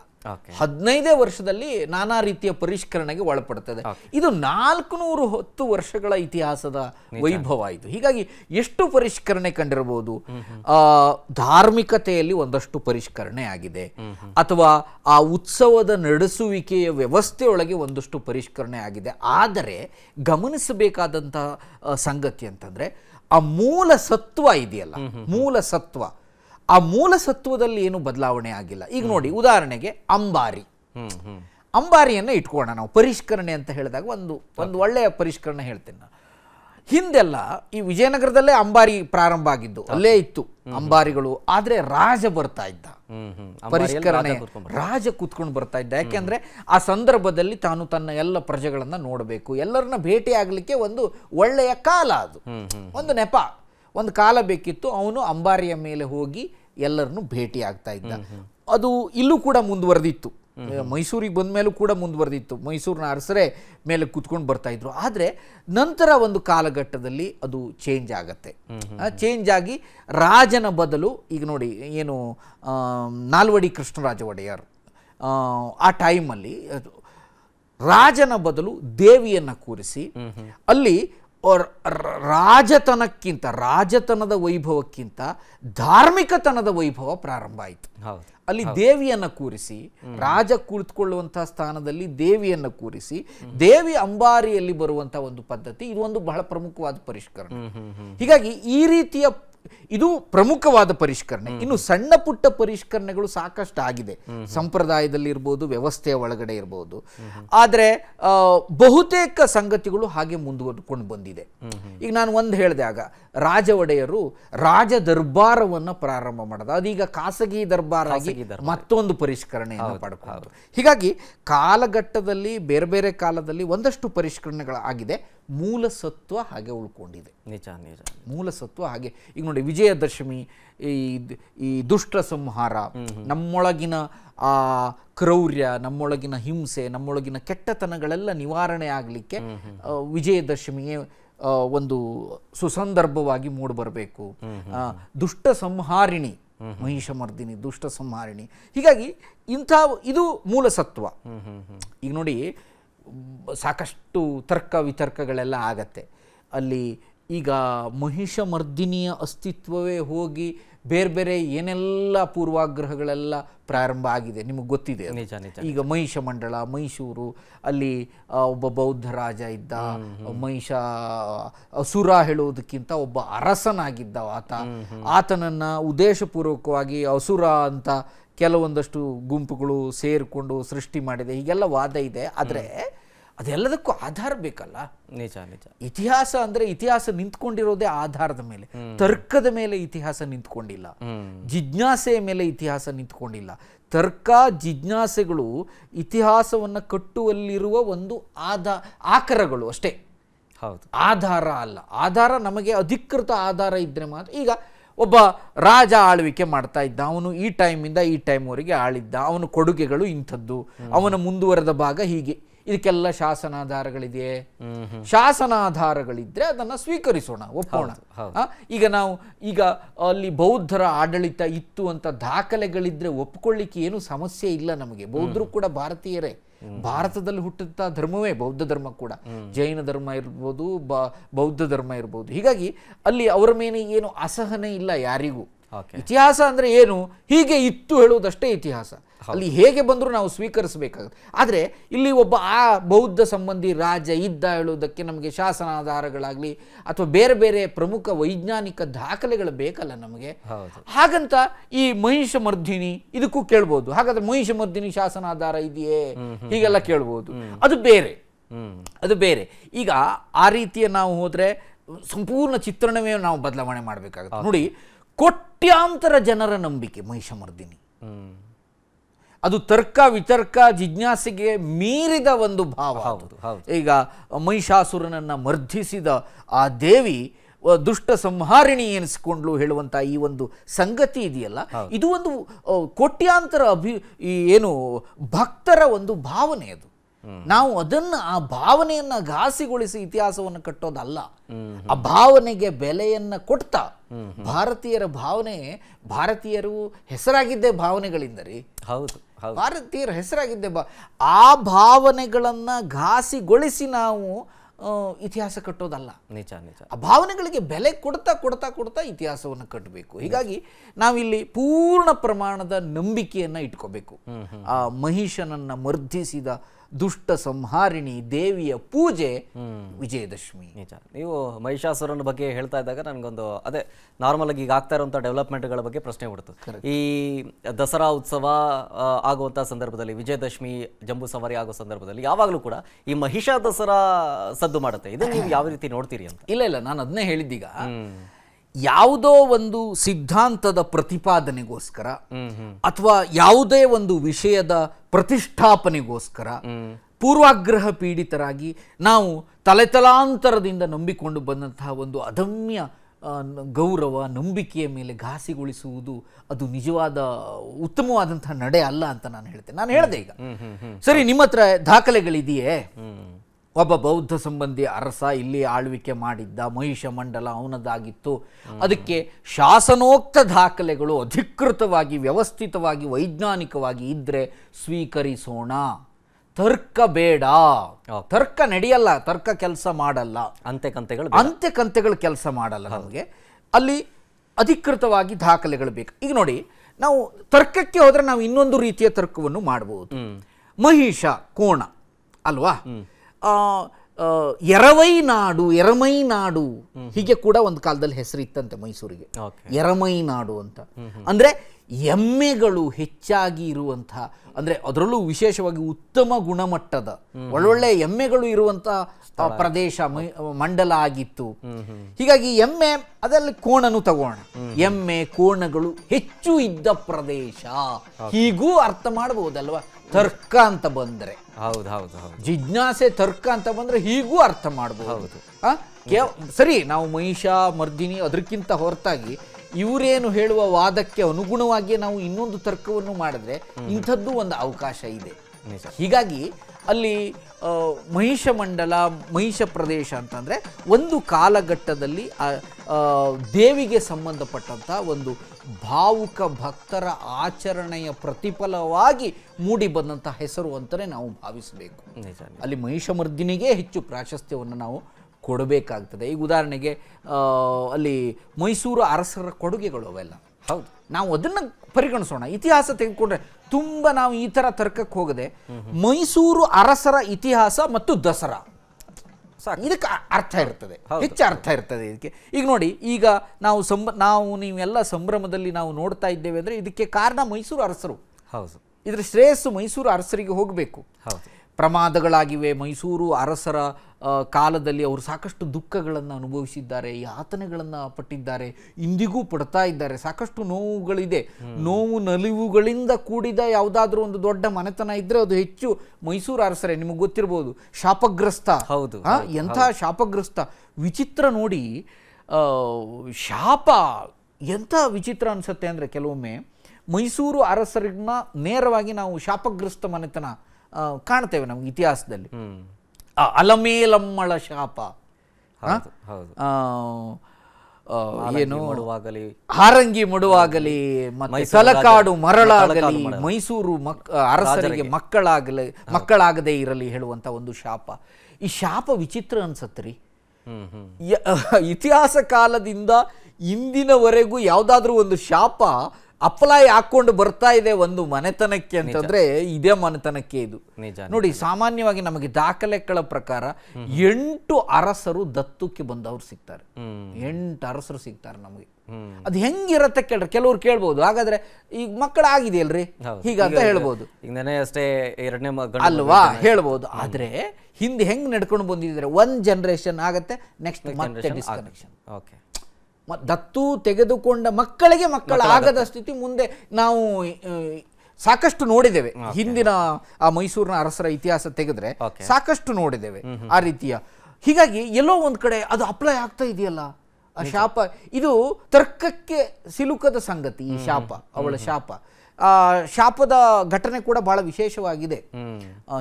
ಹದಿನೈದೇ ವರ್ಷದಲ್ಲಿ ನಾನಾ ರೀತಿಯ ಪರಿಷ್ಕರಣೆಗೆ ಒಳಪಡ್ತದೆ ಇದು ನಾಲ್ಕುನೂರು ಹತ್ತು ವರ್ಷಗಳ ಇತಿಹಾಸದ ವೈಭವ ಇದು ಹೀಗಾಗಿ ಎಷ್ಟು ಪರಿಷ್ಕರಣೆ ಕಂಡಿರಬಹುದು ಧಾರ್ಮಿಕತೆಯಲ್ಲಿ ಒಂದಷ್ಟು ಪರಿಷ್ಕರಣೆ ಆಗಿದೆ ಅಥವಾ ಆ ಉತ್ಸವದ ನಡೆಸುವಿಕೆಯ ವ್ಯವಸ್ಥೆಯೊಳಗೆ ಒಂದಷ್ಟು ಪರಿಷ್ಕರಣೆ ಆಗಿದೆ ಆದರೆ ಗಮನಿಸಬೇಕಾದಂತಹ ಸಂಗತಿ ಅಂತಂದ್ರೆ ಆ ಮೂಲ ಸತ್ವ ಇದೆಯಲ್ಲ ಮೂಲ ಸತ್ವ ಆ ಮೂಲ ಸತ್ವದಲ್ಲಿ ಏನು ಬದಲಾವಣೆ ಆಗಿಲ್ಲ ಈಗ ನೋಡಿ ಉದಾಹರಣೆಗೆ ಅಂಬಾರಿ ಅಂಬಾರಿಯನ್ನು ಇಟ್ಕೋಣ ನಾವು ಪರಿಷ್ಕರಣೆ ಅಂತ ಹೇಳಿದಾಗ ಒಂದು ಒಂದು ಒಳ್ಳೆಯ ಪರಿಷ್ಕರಣೆ ಹೇಳ್ತೀನಿ ನಾನು ಹಿಂದೆಲ್ಲ ಈ ವಿಜಯನಗರದಲ್ಲೇ ಅಂಬಾರಿ ಪ್ರಾರಂಭ ಆಗಿದ್ದು ಅಲ್ಲೇ ಇತ್ತು ಅಂಬಾರಿಗಳು ಆದ್ರೆ ರಾಜ ಬರ್ತಾ ಇದ್ದ ಪರಿಷ್ಕರಣೆ ರಾಜ ಕೂತ್ಕೊಂಡು ಬರ್ತಾ ಇದ್ದ ಯಾಕೆಂದ್ರೆ ಆ ಸಂದರ್ಭದಲ್ಲಿ ತಾನು ತನ್ನ ಎಲ್ಲ ಪ್ರಜೆಗಳನ್ನ ನೋಡಬೇಕು ಎಲ್ಲರನ್ನ ಭೇಟಿ ಆಗ್ಲಿಕ್ಕೆ ಒಂದು ಒಳ್ಳೆಯ ಕಾಲ ಅದು ಒಂದು ನೆಪ ಒಂದು ಕಾಲ ಬೇಕಿತ್ತು ಅವನು ಅಂಬಾರಿಯ ಮೇಲೆ ಹೋಗಿ ಎಲ್ಲರನ್ನು ಆಗ್ತಾ ಇದ್ದ ಅದು ಇಲ್ಲೂ ಕೂಡ ಮುಂದುವರೆದಿತ್ತು ಮೈಸೂರಿಗೆ ಬಂದ ಮೇಲೂ ಕೂಡ ಮುಂದುವರೆದಿತ್ತು ಮೈಸೂರಿನ ಅರಸರೆ ಮೇಲೆ ಕೂತ್ಕೊಂಡು ಬರ್ತಾ ಇದ್ರು ಆದರೆ ನಂತರ ಒಂದು ಕಾಲಘಟ್ಟದಲ್ಲಿ ಅದು ಚೇಂಜ್ ಆಗತ್ತೆ ಚೇಂಜ್ ಆಗಿ ರಾಜನ ಬದಲು ಈಗ ನೋಡಿ ಏನು ನಾಲ್ವಡಿ ಕೃಷ್ಣರಾಜ ಒಡೆಯರ್ ಆ ಟೈಮಲ್ಲಿ ರಾಜನ ಬದಲು ದೇವಿಯನ್ನು ಕೂರಿಸಿ ಅಲ್ಲಿ ರಾಜತನಕ್ಕಿಂತ ರಾಜತನದ ವೈಭವಕ್ಕಿಂತ ಧಾರ್ಮಿಕತನದ ವೈಭವ ಪ್ರಾರಂಭ ಆಯಿತು ಅಲ್ಲಿ ದೇವಿಯನ್ನು ಕೂರಿಸಿ ರಾಜ ಕುಳಿತುಕೊಳ್ಳುವಂತಹ ಸ್ಥಾನದಲ್ಲಿ ದೇವಿಯನ್ನು ಕೂರಿಸಿ ದೇವಿ ಅಂಬಾರಿಯಲ್ಲಿ ಬರುವಂತಹ ಒಂದು ಪದ್ಧತಿ ಇದು ಒಂದು ಬಹಳ ಪ್ರಮುಖವಾದ ಪರಿಷ್ಕರಣೆ ಹೀಗಾಗಿ ಈ ರೀತಿಯ ಇದು ಪ್ರಮುಖವಾದ ಪರಿಷ್ಕರಣೆ ಇನ್ನು ಸಣ್ಣ ಪುಟ್ಟ ಪರಿಷ್ಕರಣೆಗಳು ಸಾಕಷ್ಟು ಆಗಿದೆ ಸಂಪ್ರದಾಯದಲ್ಲಿ ಇರ್ಬೋದು ವ್ಯವಸ್ಥೆಯ ಒಳಗಡೆ ಇರ್ಬೋದು ಆದರೆ ಬಹುತೇಕ ಸಂಗತಿಗಳು ಹಾಗೆ ಮುಂದುವರ್ಕೊಂಡು ಬಂದಿದೆ ಈಗ ನಾನು ಒಂದು ಹೇಳಿದಾಗ ಆಗ ರಾಜ ಒಡೆಯರು ರಾಜ ದರ್ಬಾರವನ್ನು ಪ್ರಾರಂಭ ಮಾಡದ ಅದೀಗ ಖಾಸಗಿ ದರ್ಬಾರ ಆಗಿ ಮತ್ತೊಂದು ಪರಿಷ್ಕರಣೆಯನ್ನು ಪಡ್ಕೊಂಡು ಹೀಗಾಗಿ ಕಾಲಘಟ್ಟದಲ್ಲಿ ಬೇರೆ ಬೇರೆ ಕಾಲದಲ್ಲಿ ಒಂದಷ್ಟು ಪರಿಷ್ಕರಣೆಗಳಾಗಿದೆ ಮೂಲ ಸತ್ವ ಹಾಗೆ ಉಳ್ಕೊಂಡಿದೆ ನಿಜ ನಿಜ ಮೂಲ ಸತ್ವ ಹಾಗೆ ಈಗ ನೋಡಿ ವಿಜಯದಶಮಿ ಈ ಈ ದುಷ್ಟ ಸಂಹಾರ ನಮ್ಮೊಳಗಿನ ಆ ಕ್ರೌರ್ಯ ನಮ್ಮೊಳಗಿನ ಹಿಂಸೆ ನಮ್ಮೊಳಗಿನ ಕೆಟ್ಟತನಗಳೆಲ್ಲ ನಿವಾರಣೆ ಆಗಲಿಕ್ಕೆ ವಿಜಯದಶಮಿಯೇ ಒಂದು ಸುಸಂದರ್ಭವಾಗಿ ಬರಬೇಕು ದುಷ್ಟ ಸಂಹಾರಿಣಿ ಮಹಿಷಮರ್ದಿನಿ ದುಷ್ಟ ಸಂಹಾರಿಣಿ ಹೀಗಾಗಿ ಇಂಥ ಇದು ಮೂಲ ಸತ್ವ ಈಗ ನೋಡಿ ಸಾಕಷ್ಟು ತರ್ಕ ವಿತರ್ಕಗಳೆಲ್ಲ ಆಗತ್ತೆ ಅಲ್ಲಿ ಈಗ ಮಹಿಷ ಮರ್ದಿನಿಯ ಅಸ್ತಿತ್ವವೇ ಹೋಗಿ ಬೇರೆ ಬೇರೆ ಏನೆಲ್ಲ ಪೂರ್ವಾಗ್ರಹಗಳೆಲ್ಲ ಪ್ರಾರಂಭ ಆಗಿದೆ ನಿಮಗೆ ಗೊತ್ತಿದೆ ಈಗ ಮಹಿಷ ಮಂಡಳ ಮೈಸೂರು ಅಲ್ಲಿ ಒಬ್ಬ ಬೌದ್ಧ ರಾಜ ಇದ್ದ ಮಹಿಷ ಅಸುರ ಹೇಳುವುದಕ್ಕಿಂತ ಒಬ್ಬ ಅರಸನಾಗಿದ್ದ ಆತ ಆತನನ್ನು ಉದ್ದೇಶಪೂರ್ವಕವಾಗಿ ಅಸುರ ಅಂತ ಕೆಲವೊಂದಷ್ಟು ಗುಂಪುಗಳು ಸೇರಿಕೊಂಡು ಸೃಷ್ಟಿ ಮಾಡಿದೆ ಹೀಗೆಲ್ಲ ವಾದ ಇದೆ ಆದರೆ ಅದೆಲ್ಲದಕ್ಕೂ ಆಧಾರ ಬೇಕಲ್ಲ ನಿಜ ನಿಜ ಇತಿಹಾಸ ಅಂದ್ರೆ ಇತಿಹಾಸ ನಿಂತ್ಕೊಂಡಿರೋದೇ ಆಧಾರದ ಮೇಲೆ ತರ್ಕದ ಮೇಲೆ ಇತಿಹಾಸ ನಿಂತ್ಕೊಂಡಿಲ್ಲ ಜಿಜ್ಞಾಸೆಯ ಮೇಲೆ ಇತಿಹಾಸ ನಿಂತ್ಕೊಂಡಿಲ್ಲ ತರ್ಕ ಜಿಜ್ಞಾಸೆಗಳು ಇತಿಹಾಸವನ್ನ ಕಟ್ಟುವಲ್ಲಿರುವ ಒಂದು ಆಧಾ ಆಕರಗಳು ಅಷ್ಟೇ ಹೌದು ಆಧಾರ ಅಲ್ಲ ಆಧಾರ ನಮಗೆ ಅಧಿಕೃತ ಆಧಾರ ಇದ್ರೆ ಮಾತ್ರ ಈಗ ಒಬ್ಬ ರಾಜ ಆಳ್ವಿಕೆ ಮಾಡ್ತಾ ಇದ್ದ ಅವನು ಈ ಟೈಮಿಂದ ಈ ಟೈಮ್ವರೆಗೆ ಆಳಿದ್ದ ಅವನ ಕೊಡುಗೆಗಳು ಇಂಥದ್ದು ಅವನ ಮುಂದುವರೆದ ಭಾಗ ಹೀಗೆ ಇದಕ್ಕೆಲ್ಲ ಶಾಸನಾಧಾರಗಳಿದೆಯೇ ಶಾಸನಾಧಾರಗಳಿದ್ರೆ ಅದನ್ನು ಸ್ವೀಕರಿಸೋಣ ಒಪ್ಪೋಣ ಈಗ ನಾವು ಈಗ ಅಲ್ಲಿ ಬೌದ್ಧರ ಆಡಳಿತ ಇತ್ತು ಅಂತ ದಾಖಲೆಗಳಿದ್ರೆ ಒಪ್ಕೊಳ್ಳಿಕ್ಕೆ ಏನು ಸಮಸ್ಯೆ ಇಲ್ಲ ನಮಗೆ ಬೌದ್ಧರು ಕೂಡ ಭಾರತೀಯರೇ ಭಾರತದಲ್ಲಿ ಹುಟ್ಟಿದ ಧರ್ಮವೇ ಬೌದ್ಧ ಧರ್ಮ ಕೂಡ ಜೈನ ಧರ್ಮ ಇರ್ಬೋದು ಬೌದ್ಧ ಧರ್ಮ ಇರ್ಬೋದು ಹೀಗಾಗಿ ಅಲ್ಲಿ ಅವರ ಮೇಲೆ ಏನು ಅಸಹನೆ ಇಲ್ಲ ಯಾರಿಗೂ ಇತಿಹಾಸ ಅಂದರೆ ಏನು ಹೀಗೆ ಇತ್ತು ಹೇಳುವುದಷ್ಟೇ ಇತಿಹಾಸ ಅಲ್ಲಿ ಹೇಗೆ ಬಂದರೂ ನಾವು ಸ್ವೀಕರಿಸಬೇಕಾಗುತ್ತೆ ಆದರೆ ಇಲ್ಲಿ ಒಬ್ಬ ಆ ಬೌದ್ಧ ಸಂಬಂಧಿ ರಾಜ ಇದ್ದ ಹೇಳುವುದಕ್ಕೆ ನಮಗೆ ಶಾಸನಾಧಾರಗಳಾಗಲಿ ಅಥವಾ ಬೇರೆ ಬೇರೆ ಪ್ರಮುಖ ವೈಜ್ಞಾನಿಕ ದಾಖಲೆಗಳು ಬೇಕಲ್ಲ ನಮಗೆ ಹಾಗಂತ ಈ ಮಹಿಷಮರ್ಧಿನಿ ಇದಕ್ಕೂ ಕೇಳ್ಬೋದು ಹಾಗಾದ್ರೆ ಮಹಿಷಮರ್ಧಿನಿ ಶಾಸನಾಧಾರ ಇದೆಯೇ ಹೀಗೆಲ್ಲ ಕೇಳ್ಬೋದು ಅದು ಬೇರೆ ಅದು ಬೇರೆ ಈಗ ಆ ರೀತಿಯ ನಾವು ಹೋದರೆ ಸಂಪೂರ್ಣ ಚಿತ್ರಣವೇ ನಾವು ಬದಲಾವಣೆ ಮಾಡಬೇಕಾಗುತ್ತೆ ನೋಡಿ ಕೋಟ್ಯಾಂತರ ಜನರ ನಂಬಿಕೆ ಮಹಿಷಮರ್ದಿನಿ ಅದು ತರ್ಕ ವಿತರ್ಕ ಜಿಜ್ಞಾಸೆಗೆ ಮೀರಿದ ಒಂದು ಭಾವ ಈಗ ಮಹಿಷಾಸುರನನ್ನ ಮರ್ಧಿಸಿದ ಆ ದೇವಿ ದುಷ್ಟ ಸಂಹಾರಿಣಿ ಎನಿಸಿಕೊಂಡ್ಲು ಹೇಳುವಂತಹ ಈ ಒಂದು ಸಂಗತಿ ಇದೆಯಲ್ಲ ಇದು ಒಂದು ಕೋಟ್ಯಾಂತರ ಅಭಿ ಏನು ಭಕ್ತರ ಒಂದು ಭಾವನೆ ಅದು ನಾವು ಅದನ್ನು ಆ ಭಾವನೆಯನ್ನ ಘಾಸಿಗೊಳಿಸಿ ಇತಿಹಾಸವನ್ನು ಕಟ್ಟೋದಲ್ಲ ಆ ಭಾವನೆಗೆ ಬೆಲೆಯನ್ನ ಕೊಡ್ತಾ ಭಾರತೀಯರ ಭಾವನೆ ಭಾರತೀಯರು ಹೆಸರಾಗಿದ್ದೇ ಭಾವನೆಗಳಿಂದರಿ ಹೌದು ಭಾರತೀಯರ ಹೆಸರಾಗಿದ್ದೇ ಆ ಭಾವನೆಗಳನ್ನ ಘಾಸಿಗೊಳಿಸಿ ನಾವು ಇತಿಹಾಸ ಕಟ್ಟೋದಲ್ಲ ನಿಜ ನಿಜ ಆ ಭಾವನೆಗಳಿಗೆ ಬೆಲೆ ಕೊಡ್ತಾ ಕೊಡ್ತಾ ಕೊಡ್ತಾ ಇತಿಹಾಸವನ್ನು ಕಟ್ಟಬೇಕು ಹೀಗಾಗಿ ನಾವಿಲ್ಲಿ ಪೂರ್ಣ ಪ್ರಮಾಣದ ನಂಬಿಕೆಯನ್ನು ಇಟ್ಕೋಬೇಕು ಆ ಮಹಿಷನನ್ನ ಮರ್ಧಿಸಿದ ದುಷ್ಟ ಸಂಹಾರಿಣಿ ದೇವಿಯ ಪೂಜೆ ವಿಜಯದಶಮಿ ನಿಜ ನೀವು ಮಹಿಷಾಸುರನ ಬಗ್ಗೆ ಹೇಳ್ತಾ ಇದ್ದಾಗ ನನಗೊಂದು ಅದೇ ನಾರ್ಮಲ್ ಆಗಿ ಈಗ ಆಗ್ತಾ ಇರುವಂಥ ಡೆವಲಪ್ಮೆಂಟ್ಗಳ ಬಗ್ಗೆ ಪ್ರಶ್ನೆ ಬಿಡ್ತು ಈ ದಸರಾ ಉತ್ಸವ ಆಗುವಂಥ ಸಂದರ್ಭದಲ್ಲಿ ವಿಜಯದಶಮಿ ಜಂಬೂ ಸವಾರಿ ಆಗೋ ಸಂದರ್ಭದಲ್ಲಿ ಯಾವಾಗಲೂ ಕೂಡ ಈ ಮಹಿಷಾ ದಸರಾ ಸದ್ದು ಮಾಡುತ್ತೆ ಇದು ನೀವು ಯಾವ ರೀತಿ ನೋಡ್ತೀರಿ ಅಂತ ಇಲ್ಲ ಇಲ್ಲ ನಾನು ಅದನ್ನೇ ಹೇಳಿದ್ದೀಗ ಯಾವುದೋ ಒಂದು ಸಿದ್ಧಾಂತದ ಪ್ರತಿಪಾದನೆಗೋಸ್ಕರ ಅಥವಾ ಯಾವುದೇ ಒಂದು ವಿಷಯದ ಪ್ರತಿಷ್ಠಾಪನೆಗೋಸ್ಕರ ಪೂರ್ವಾಗ್ರಹ ಪೀಡಿತರಾಗಿ ನಾವು ತಲೆತಲಾಂತರದಿಂದ ನಂಬಿಕೊಂಡು ಬಂದಂತಹ ಒಂದು ಅದಮ್ಯ ಗೌರವ ನಂಬಿಕೆಯ ಮೇಲೆ ಘಾಸಿಗೊಳಿಸುವುದು ಅದು ನಿಜವಾದ ಉತ್ತಮವಾದಂತಹ ನಡೆ ಅಲ್ಲ ಅಂತ ನಾನು ಹೇಳ್ತೇನೆ ನಾನು ಹೇಳಿದೆ ಈಗ ಸರಿ ನಿಮ್ಮ ಹತ್ರ ದಾಖಲೆಗಳಿದೆಯೇ ಒಬ್ಬ ಬೌದ್ಧ ಸಂಬಂಧಿ ಅರಸ ಇಲ್ಲಿ ಆಳ್ವಿಕೆ ಮಾಡಿದ್ದ ಮಹಿಷ ಮಂಡಲ ಅವನದಾಗಿತ್ತು ಅದಕ್ಕೆ ಶಾಸನೋಕ್ತ ದಾಖಲೆಗಳು ಅಧಿಕೃತವಾಗಿ ವ್ಯವಸ್ಥಿತವಾಗಿ ವೈಜ್ಞಾನಿಕವಾಗಿ ಇದ್ದರೆ ಸ್ವೀಕರಿಸೋಣ ತರ್ಕ ಬೇಡ ತರ್ಕ ನಡೆಯಲ್ಲ ತರ್ಕ ಕೆಲಸ ಮಾಡಲ್ಲ ಅಂತ್ಯಕಂತೆಗಳು ಅಂತ್ಯಕಂತೆಗಳು ಕೆಲಸ ಮಾಡಲ್ಲ ನಮಗೆ ಅಲ್ಲಿ ಅಧಿಕೃತವಾಗಿ ದಾಖಲೆಗಳು ಬೇಕು ಈಗ ನೋಡಿ ನಾವು ತರ್ಕಕ್ಕೆ ಹೋದರೆ ನಾವು ಇನ್ನೊಂದು ರೀತಿಯ ತರ್ಕವನ್ನು ಮಾಡಬಹುದು ಮಹಿಷ ಕೋಣ ಅಲ್ವಾ ಎರವೈ ನಾಡು ಎರಮೈ ನಾಡು ಹೀಗೆ ಕೂಡ ಒಂದು ಕಾಲದಲ್ಲಿ ಹೆಸರಿತ್ತಂತೆ ಮೈಸೂರಿಗೆ ಎರಮೈ ನಾಡು ಅಂತ ಅಂದ್ರೆ ಎಮ್ಮೆಗಳು ಹೆಚ್ಚಾಗಿ ಇರುವಂತಹ ಅಂದ್ರೆ ಅದರಲ್ಲೂ ವಿಶೇಷವಾಗಿ ಉತ್ತಮ ಗುಣಮಟ್ಟದ ಒಳ್ಳೊಳ್ಳೆ ಎಮ್ಮೆಗಳು ಇರುವಂತಹ ಪ್ರದೇಶ ಮಂಡಲ ಆಗಿತ್ತು ಹೀಗಾಗಿ ಎಮ್ಮೆ ಅದರಲ್ಲಿ ಕೋಣನು ತಗೋಣ ಎಮ್ಮೆ ಕೋಣಗಳು ಹೆಚ್ಚು ಇದ್ದ ಪ್ರದೇಶ ಹೀಗೂ ಅರ್ಥ ಮಾಡ್ಬೋದಲ್ವಾ ತರ್ಕ ಅಂತ ಬಂದ್ರೆ ಹೌದು ಹೌದು ಹೌದು ಜಿಜ್ಞಾಸೆ ತರ್ಕ ಅಂತ ಬಂದ್ರೆ ಹೀಗೂ ಅರ್ಥ ಮಾಡಬಹುದು ಕೇವ್ ಸರಿ ನಾವು ಮಹಿಷಾ ಮರ್ದಿನಿ ಅದಕ್ಕಿಂತ ಹೊರತಾಗಿ ಇವರೇನು ಹೇಳುವ ವಾದಕ್ಕೆ ಅನುಗುಣವಾಗಿ ನಾವು ಇನ್ನೊಂದು ತರ್ಕವನ್ನು ಮಾಡಿದ್ರೆ ಇಂಥದ್ದು ಒಂದು ಅವಕಾಶ ಇದೆ ಹೀಗಾಗಿ ಅಲ್ಲಿ ಮಹಿಷ ಮಂಡಲ ಮಹಿಷ ಪ್ರದೇಶ ಅಂತಂದರೆ ಒಂದು ಕಾಲಘಟ್ಟದಲ್ಲಿ ದೇವಿಗೆ ಸಂಬಂಧಪಟ್ಟಂಥ ಒಂದು ಭಾವುಕ ಭಕ್ತರ ಆಚರಣೆಯ ಪ್ರತಿಫಲವಾಗಿ ಮೂಡಿ ಬಂದಂಥ ಹೆಸರು ಅಂತಲೇ ನಾವು ಭಾವಿಸಬೇಕು ಅಲ್ಲಿ ಮಹಿಷಮರ್ದಿನಿಗೆ ಹೆಚ್ಚು ಪ್ರಾಶಸ್ತ್ಯವನ್ನು ನಾವು ಕೊಡಬೇಕಾಗ್ತದೆ ಈಗ ಉದಾಹರಣೆಗೆ ಅಲ್ಲಿ ಮೈಸೂರು ಅರಸರ ಕೊಡುಗೆಗಳು ಅವೆಲ್ಲ ಹೌದು ನಾವು ಅದನ್ನ ಪರಿಗಣಿಸೋಣ ಇತಿಹಾಸ ತೆಗೆದುಕೊಂಡ್ರೆ ತುಂಬಾ ನಾವು ಈ ತರ ತರ್ಕಕ್ಕೆ ಹೋಗದೆ ಮೈಸೂರು ಅರಸರ ಇತಿಹಾಸ ಮತ್ತು ದಸರಾ ಇದಕ್ಕೆ ಅರ್ಥ ಇರ್ತದೆ ಹೆಚ್ಚು ಅರ್ಥ ಇರ್ತದೆ ಇದಕ್ಕೆ ಈಗ ನೋಡಿ ಈಗ ನಾವು ಸಂಬ ನಾವು ನೀವೆಲ್ಲ ಸಂಭ್ರಮದಲ್ಲಿ ನಾವು ನೋಡ್ತಾ ಇದ್ದೇವೆ ಅಂದ್ರೆ ಇದಕ್ಕೆ ಕಾರಣ ಮೈಸೂರು ಅರಸರು ಹೌದು ಇದರ ಶ್ರೇಯಸ್ಸು ಮೈಸೂರು ಅರಸರಿಗೆ ಹೋಗಬೇಕು ಹೌದು ಪ್ರಮಾದಗಳಾಗಿವೆ ಮೈಸೂರು ಅರಸರ ಕಾಲದಲ್ಲಿ ಅವರು ಸಾಕಷ್ಟು ದುಃಖಗಳನ್ನು ಅನುಭವಿಸಿದ್ದಾರೆ ಯಾತನೆಗಳನ್ನು ಪಟ್ಟಿದ್ದಾರೆ ಇಂದಿಗೂ ಪಡ್ತಾ ಇದ್ದಾರೆ ಸಾಕಷ್ಟು ನೋವುಗಳಿದೆ ನೋವು ನಲಿವುಗಳಿಂದ ಕೂಡಿದ ಯಾವುದಾದ್ರೂ ಒಂದು ದೊಡ್ಡ ಮನೆತನ ಇದ್ದರೆ ಅದು ಹೆಚ್ಚು ಮೈಸೂರು ಅರಸರೇ ನಿಮಗೆ ಗೊತ್ತಿರ್ಬೋದು ಶಾಪಗ್ರಸ್ತ ಹೌದು ಎಂಥ ಶಾಪಗ್ರಸ್ತ ವಿಚಿತ್ರ ನೋಡಿ ಶಾಪ ಎಂಥ ವಿಚಿತ್ರ ಅನಿಸುತ್ತೆ ಅಂದರೆ ಕೆಲವೊಮ್ಮೆ ಮೈಸೂರು ಅರಸರನ್ನ ನೇರವಾಗಿ ನಾವು ಶಾಪಗ್ರಸ್ತ ಮನೆತನ ಕಾಣ್ತೇವೆ ನಮ್ಗೆ ಇತಿಹಾಸದಲ್ಲಿ ಅಲಮೇಲಮ್ಮಳ ಶಾಪ ಏನು ಮಡುವಾಗಲಿ ಹಾರಂಗಿ ಮಡುವಾಗಲಿ ಸಲಕಾಡು ಮರಳಾಗಲಿ ಮೈಸೂರು ಮಕ್ ಅರಸರಿಗೆ ಮಕ್ಕಳಾಗಲಿ ಮಕ್ಕಳಾಗದೇ ಇರಲಿ ಹೇಳುವಂತ ಒಂದು ಶಾಪ ಈ ಶಾಪ ವಿಚಿತ್ರ ಅನ್ಸತ್ರಿ ಇತಿಹಾಸ ಕಾಲದಿಂದ ಇಂದಿನವರೆಗೂ ಯಾವ್ದಾದ್ರು ಒಂದು ಶಾಪ ಅಪ್ಲೈ ಹಾಕೊಂಡು ಬರ್ತಾ ಇದೆ ಒಂದು ಮನೆತನಕ್ಕೆ ಅಂತಂದ್ರೆ ಇದೇ ಮನೆತನಕ್ಕೆ ಇದು ನೋಡಿ ಸಾಮಾನ್ಯವಾಗಿ ನಮಗೆ ದಾಖಲೆಗಳ ಪ್ರಕಾರ ಎಂಟು ಅರಸರು ದತ್ತುಕ್ಕೆ ಬಂದವರು ಸಿಗ್ತಾರೆ ಎಂಟು ಅರಸರು ಸಿಗ್ತಾರೆ ನಮಗೆ ಅದು ಹೆಂಗಿರತ್ತೆ ಕೇಳ್ರಿ ಕೆಲವ್ರು ಕೇಳ್ಬೋದು ಹಾಗಾದ್ರೆ ಈಗ ಮಕ್ಕಳಾಗಿದೆಯಲ್ರಿ ಹೀಗಂತ ಹೇಳ್ಬೋದು ಅಷ್ಟೇ ಎರಡನೇ ಅಲ್ವಾ ಹೇಳ್ಬೋದು ಆದ್ರೆ ಹಿಂದೆ ಹೆಂಗ್ ನಡ್ಕೊಂಡು ಬಂದಿದ್ರೆ ಒಂದ್ ಜನರೇಷನ್ ಆಗತ್ತೆ ನೆಕ್ಸ್ಟ್ ಮತ್ತೆ ಡಿಸ್ಕನೆಕ್ಷನ್ ಓಕೆ ದತ್ತು ತೆಗೆದುಕೊಂಡ ಮಕ್ಕಳಿಗೆ ಆಗದ ಸ್ಥಿತಿ ಮುಂದೆ ನಾವು ಸಾಕಷ್ಟು ನೋಡಿದ್ದೇವೆ ಹಿಂದಿನ ಆ ಮೈಸೂರಿನ ಅರಸರ ಇತಿಹಾಸ ತೆಗೆದ್ರೆ ಸಾಕಷ್ಟು ನೋಡಿದ್ದೇವೆ ಆ ರೀತಿಯ ಹೀಗಾಗಿ ಎಲ್ಲೋ ಒಂದ್ ಕಡೆ ಅದು ಅಪ್ಲೈ ಆಗ್ತಾ ಇದೆಯಲ್ಲ ಆ ಶಾಪ ಇದು ತರ್ಕಕ್ಕೆ ಸಿಲುಕದ ಸಂಗತಿ ಈ ಶಾಪ ಅವಳ ಶಾಪ ಆ ಶಾಪದ ಘಟನೆ ಕೂಡ ಬಹಳ ವಿಶೇಷವಾಗಿದೆ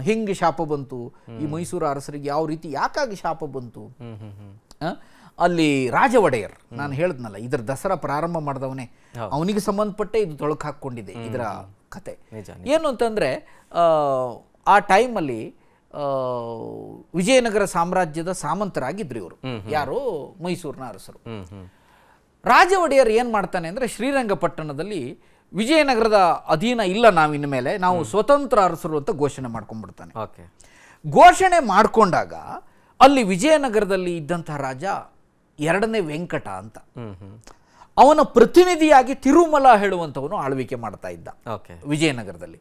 ಹೆಂಗೆ ಶಾಪ ಬಂತು ಈ ಮೈಸೂರು ಅರಸರಿಗೆ ಯಾವ ರೀತಿ ಯಾಕಾಗಿ ಶಾಪ ಬಂತು ಅಲ್ಲಿ ರಾಜ ಒಡೆಯರ್ ನಾನು ಹೇಳದ್ನಲ್ಲ ಇದ್ರ ದಸರಾ ಪ್ರಾರಂಭ ಮಾಡಿದವನೇ ಅವನಿಗೆ ಸಂಬಂಧಪಟ್ಟೆ ಇದು ತೊಳಕು ಹಾಕೊಂಡಿದೆ ಇದರ ಕತೆ ಏನು ಅಂತಂದ್ರೆ ಆ ಟೈಮಲ್ಲಿ ವಿಜಯನಗರ ಸಾಮ್ರಾಜ್ಯದ ಸಾಮಂತರಾಗಿದ್ರು ಇವರು ಯಾರು ಮೈಸೂರಿನ ಅರಸರು ರಾಜ ಒಡೆಯರ್ ಏನ್ ಮಾಡ್ತಾನೆ ಅಂದ್ರೆ ಶ್ರೀರಂಗಪಟ್ಟಣದಲ್ಲಿ ವಿಜಯನಗರದ ಅಧೀನ ಇಲ್ಲ ನಾವು ಇನ್ಮೇಲೆ ನಾವು ಸ್ವತಂತ್ರ ಅರಸರು ಅಂತ ಘೋಷಣೆ ಮಾಡ್ಕೊಂಡ್ಬಿಡ್ತಾನೆ ಘೋಷಣೆ ಮಾಡಿಕೊಂಡಾಗ ಅಲ್ಲಿ ವಿಜಯನಗರದಲ್ಲಿ ಇದ್ದಂತಹ ರಾಜ ಎರಡನೇ ವೆಂಕಟ ಅಂತ ಅವನ ಪ್ರತಿನಿಧಿಯಾಗಿ ತಿರುಮಲ ಹೇಳುವಂಥವನು ಆಳ್ವಿಕೆ ಮಾಡ್ತಾ ಇದ್ದ ವಿಜಯನಗರದಲ್ಲಿ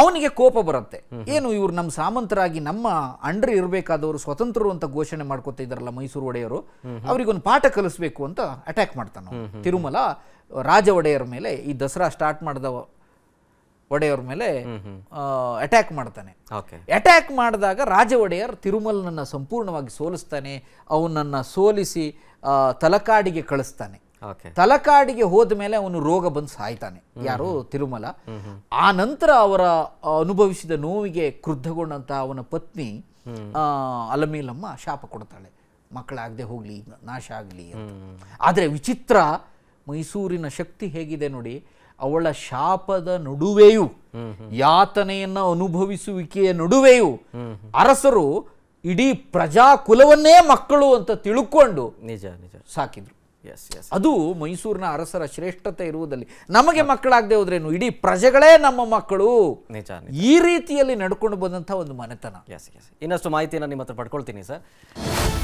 ಅವನಿಗೆ ಕೋಪ ಬರುತ್ತೆ ಏನು ಇವರು ನಮ್ಮ ಸಾಮಂತರಾಗಿ ನಮ್ಮ ಅಂಡ್ರಿ ಇರಬೇಕಾದವರು ಸ್ವತಂತ್ರರು ಅಂತ ಘೋಷಣೆ ಮಾಡ್ಕೋತಾ ಇದ್ದಾರಲ್ಲ ಮೈಸೂರು ಒಡೆಯರು ಅವರಿಗೊಂದು ಪಾಠ ಕಲಿಸ್ಬೇಕು ಅಂತ ಅಟ್ಯಾಕ್ ಮಾಡ್ತಾನ ತಿರುಮಲ ರಾಜ ಒಡೆಯರ ಮೇಲೆ ಈ ದಸರಾ ಸ್ಟಾರ್ಟ್ ಮಾಡಿದ ಒಡೆಯವ್ರ ಮೇಲೆ ಅಟ್ಯಾಕ್ ಮಾಡ್ತಾನೆ ಅಟ್ಯಾಕ್ ಮಾಡಿದಾಗ ರಾಜ ಒಡೆಯರ್ ತಿರುಮಲನನ್ನು ಸಂಪೂರ್ಣವಾಗಿ ಸೋಲಿಸ್ತಾನೆ ಅವನನ್ನು ಸೋಲಿಸಿ ತಲಕಾಡಿಗೆ ಕಳಿಸ್ತಾನೆ ತಲಕಾಡಿಗೆ ಹೋದ ಮೇಲೆ ಅವನು ರೋಗ ಬಂದು ಸಾಯ್ತಾನೆ ಯಾರು ತಿರುಮಲ ಆ ನಂತರ ಅವರ ಅನುಭವಿಸಿದ ನೋವಿಗೆ ಕ್ರುದ್ಧಗೊಂಡಂತಹ ಅವನ ಪತ್ನಿ ಅಲಮೇಲಮ್ಮ ಶಾಪ ಕೊಡ್ತಾಳೆ ಮಕ್ಕಳಾಗದೆ ಹೋಗ್ಲಿ ನಾಶ ಆಗಲಿ ಆದರೆ ವಿಚಿತ್ರ ಮೈಸೂರಿನ ಶಕ್ತಿ ಹೇಗಿದೆ ನೋಡಿ ಅವಳ ಶಾಪದ ನಡುವೆಯೂ ಯಾತನೆಯನ್ನು ಅನುಭವಿಸುವಿಕೆಯ ನಡುವೆಯೂ ಅರಸರು ಇಡೀ ಪ್ರಜಾಕುಲವನ್ನೇ ಮಕ್ಕಳು ಅಂತ ತಿಳ್ಕೊಂಡು ನಿಜ ನಿಜ ಸಾಕಿದ್ರು ಅದು ಮೈಸೂರಿನ ಅರಸರ ಶ್ರೇಷ್ಠತೆ ಇರುವುದಲ್ಲಿ ನಮಗೆ ಮಕ್ಕಳಾಗದೆ ಹೋದ್ರೇನು ಇಡೀ ಪ್ರಜೆಗಳೇ ನಮ್ಮ ಮಕ್ಕಳು ನಿಜ ಈ ರೀತಿಯಲ್ಲಿ ನಡ್ಕೊಂಡು ಬಂದಂಥ ಒಂದು ಮನೆತನ ಎಸ್ ಎಸ್ ಇನ್ನಷ್ಟು ಮಾಹಿತಿಯನ್ನು ನಿಮ್ಮ ಹತ್ರ ಪಡ್ಕೊಳ್ತೀನಿ ಸರ್